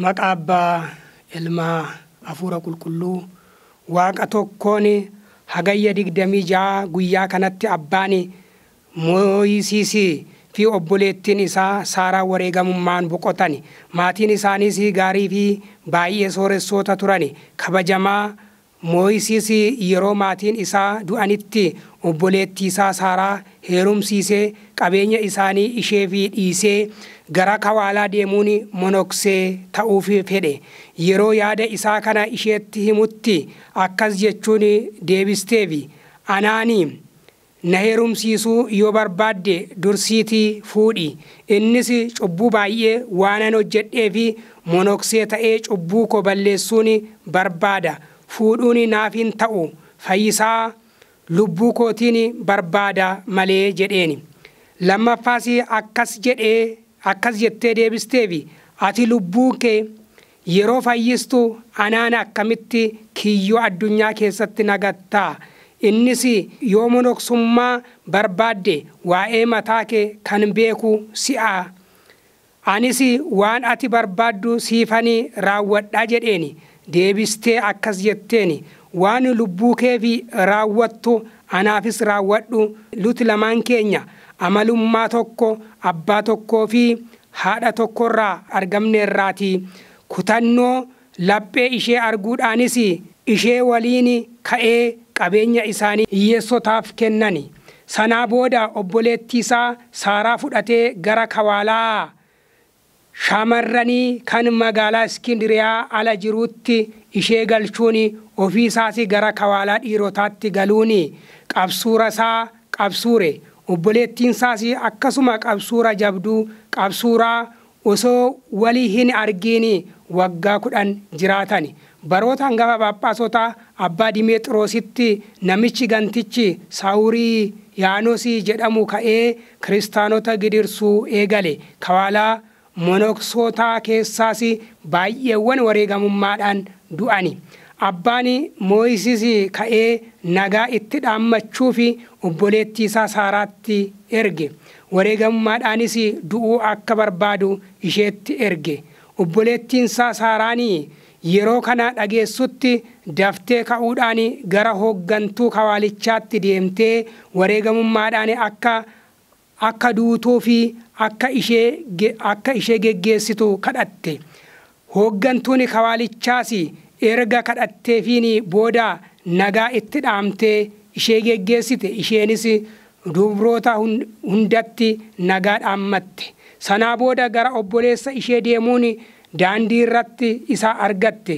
maqaa abbaa ilma hafuura qulqulluu waaqa tokkoon hagayya digdamii ja'a guyyaa kanatti abbaan mooyisiis fi obboleettiin isaa saaraa wareegamummaan boqotan maatiin isaaniis gaarii fi baay'ee sooressoota turan kabajamaa. mooyisiis yeroo maatiin isaa du'anitti obboleettiisaa saaraa heerumsiisee qabeenya isaanii ishee fi dhiisee gara kawaalaa deemuun monoksee ta'uuf fedhe yeroo yaada isaa kana isheetti himutti akkas jechuun deebisteefi anaanii na heerumsiisuu yoo barbaadde dursiitii fuudhi innis cubbuu baay'ee waanan hojjedheefi monoksee ta'ee cubbuu ko balleessuun barbaada. fuudhuun naafiin ta'u fayyisaa lubbuu kootiin barbaada malee jedheeni lammaffaas akkas akkas jettee deebisteefi ati lubbuu kee yeroo fayyistu anaan akkamitti kiyyoo addunyaa keessatti nagattaa innis yoo monoksummaa barbaadde waa'ee mataa kee kan beeku si'a anis waan ati barbaaddu siifan raawwadhaa jedheeni deebistee akkas jetteeni waan lubbuu fi raawwattu anaafis raawwadhu luti lamaan keenya amalummaa tokko abbaa tokkoo fi haadha tokkorraa argamneerraatii kutannoo laphee ishee arguudhaanis ishee waliin ka'ee qabeenya isaanii hiyyeessotaaf kennani sanaa booda obboleettii isaa saaraa fudhatee gara kawaalaa shamarranii kan magaalaa iskindiriyaa ala jirutti ishee galchuun ofii isaas gara kawaalaa dhiirotaatti galuun qabsuura isaa qabsuure obboleettiin isaas akkasuma qabsuura jabduu qabsuuraa osoo walii hin argiin waggaa kudhan jiraatan baroota hangafa phaaphaasota abbaa dimeexiroositti namichi gantichi saawurii yaanosii jedhamu ka'ee kiristaanota gidirsuu eegale kawaalaa monoksootaa keessaas baay'eewwan wareegamummaadhaan du'ani. Abbaan Mooyisis ka'ee nagaa itti dhaammachuuf obboleettii isaa Saaraatti erge. Wareegamummaadhaanis du'uu akka barbaadu isheetti erge. Obboleettiin isaa Saaraan yeroo kana dhageessutti daftee ka'uudhaan gara hooggantuu kawaalichaatti deemtee wareegamummaadhaan akka akka duutuu fi akka ishee geggeessitu kadhatte hooggantuun kawaalichaas erga kadhatteefiin booda nagaa itti dhaamtee ishee geggeessite isheenis dubroota hundatti nagaa dhaammatte sanaa booda gara obboleessa ishee deemuun daandii irratti isaa argatte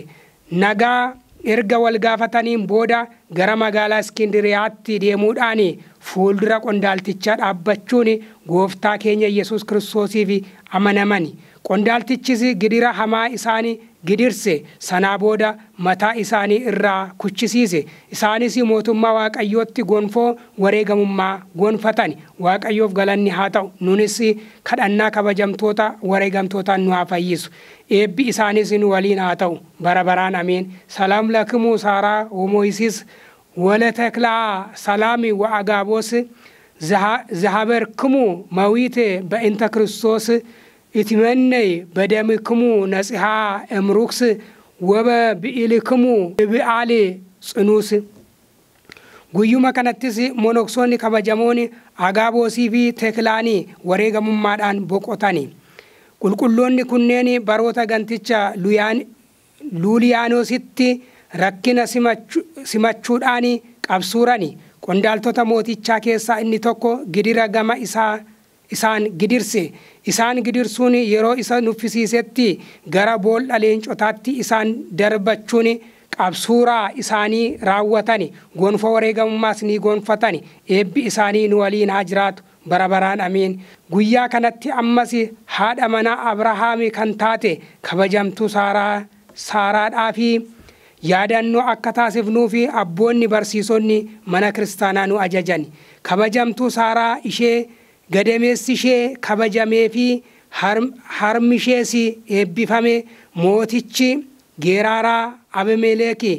nagaa erga wal gaafataniin booda gara magaalaa iskindiriyaatti deemuudhaan fuuldura qondaaltichaa dhaabbachuun gooftaa keenya yesus kiristoosiif amanamani. qondaaltichis gidira hamaa isaanii gidirse sanaa booda mataa isaanii irraa kuchisiise isaanis mootummaa waaqayyootti gonfoo wareegamummaa gonfatan waaqayyoof galanni haa ta'u nunis kadhannaa kabajamtoota wareegamtootaan nu haa fayyisu eebbi isaanis nu waliin haa ta'u bara baraan ameen salaam lakimu saaraa homoisis ወለተክላ ሰላሚ ወአጋቦስ ዘሀበርክሙ መዊት ba'inta kiristoos. እትመነይ በደምክሙ ነጽሐ እምሩክስ waba ብኢልክሙ ብኣል ጽኑስ guyyuma kanattis monoksoonni kabajamoon Boosii fi teekilaanii wareegamummaadhaan boqotani qulqulloonni kunneen baroota ganticha luuliyaanoositti rakkina simachuudhaan qabsuurani qondaaltota mootichaa keessaa inni tokko gidira gama isaa isaan gidirse isaan gidirsuun yeroo isa fisiisetti gara boolla leencotaatti isaan darbachuun qabsuuraa isaanii raawwatan gonfoo wareegamummaas ni gonfatan eebbi isaanii nu waliin haa jiraatu bara baraan amiin guyyaa kanatti ammas haadha manaa abrahaami kan taate kabajamtuu saaraa yaadannoo akka taasifnuu fi abboonni barsiisonni mana kiristaanaa nu ajajan kabajamtuu saaraa ishee gadameessi ishee kabajamee fi eebbifame mootichi geeraaraa abimeleeki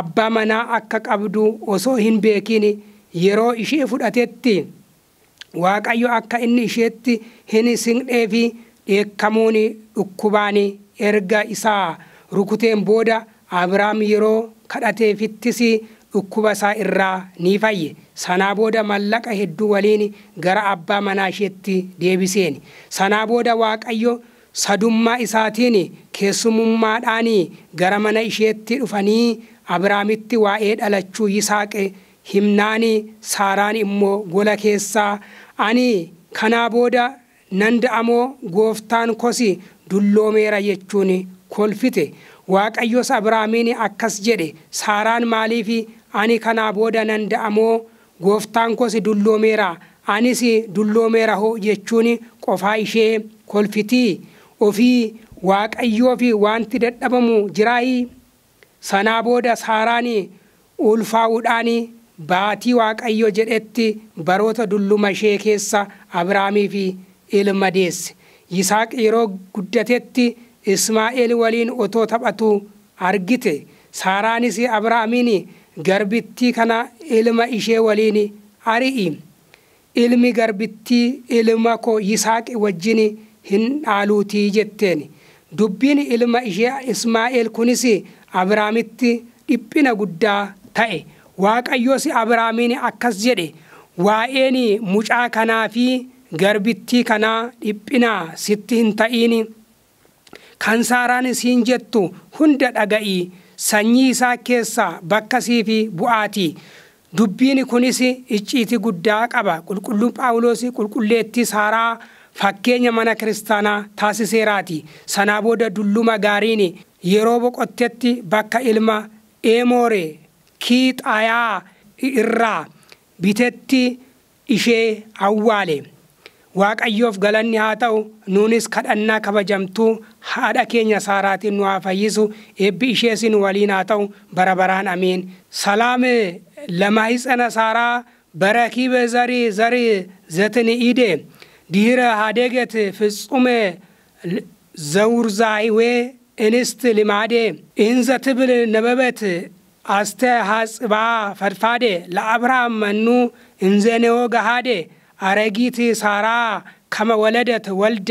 abbaa manaa akka qabdu osoo hin beekin yeroo ishee fudhatetti waaqayyo akka inni isheetti hin sinqeefi dheekkamuun dhukkubaan erga isaa rukuteen booda abiraam yeroo kadhateefittis dhukkuba isaa irraa ni fayye sanaa booda mallaqa hedduu waliin gara abbaa manaa isheetti deebiseen sanaa booda waaqayyo sadummaa isaatiin keessumummaadhaan gara mana isheetti dhufanii abraamitti waa'ee dhalachuu yisaaqe himnaan saaraan immoo gola keessaa ani kanaa booda nan da'amoo gooftaan kosi dulloomeera jechuun kolfite waaqayyos abraamiin akkas jedhe saaraan maaliif ani kanaa booda nanda'amoo gooftaan kosi dulloomeera anis dulloomeera hoo jechuun qofaa ishee kolfitii ofii waaqayyoo fi wanti dadhabamu jiraayi sanaa booda saaraan ulfaa'uudhaan baatii waaqayyo jedhetti baroota dulluma ishee keessa abrahaamii fi ilma deesse yisaaq yeroo guddatetti ismaa'eel waliin otoo taphatu argite saaraanis abrahaamiin garbittii kana ilma ishee waliin ari'i ilmi garbittii ilma koo yisaaqi wajjin hin dhaaluutii jetteen dubbiin ilma ishee ismaa'eel kunis abraamitti dhiphina guddaa ta'e waaqayyoos abraamiin akkas jedhe waa'een mucaa kanaa fi garbittii kanaa dhiphinaa sitti hin ta'iin kan saaraan siin jettu hunda dhaga'i. sanyii isaa keessaa bakka fi bu'aatii. Dubbiin kunis icciitii guddaa qaba. qulqullu Paawuloos qulqulleettii Saaraa fakkeenya mana kiristaanaa taasiseeraati. Sanaa booda dulluma gaariin yeroo boqottetti bakka ilma Emooree Kiixaayaa irraa bitetti ishee awwaale. waaqayyoof galanni haa ta'u nuunis kadhannaa kabajamtuu haadha keenya saaraatiin nu haa fayyisu eebbi isheesin waliin haa ta'u bara baraan ameen salaame saaraa bara lamahiጸነ zari zari ዘሪ ide ዘትንኢዴ ዲህረ fitsume ፍጹሜ ዘውርዛይዌ እንስት ልማዴ እንዘ ትብል ነበበት አስተ ሃጽባ ፈድፋዴ ለአብርሃም መኑ እንዘኔዎ gahaade አረጊት ሳራ ከመወለደት ወልዴ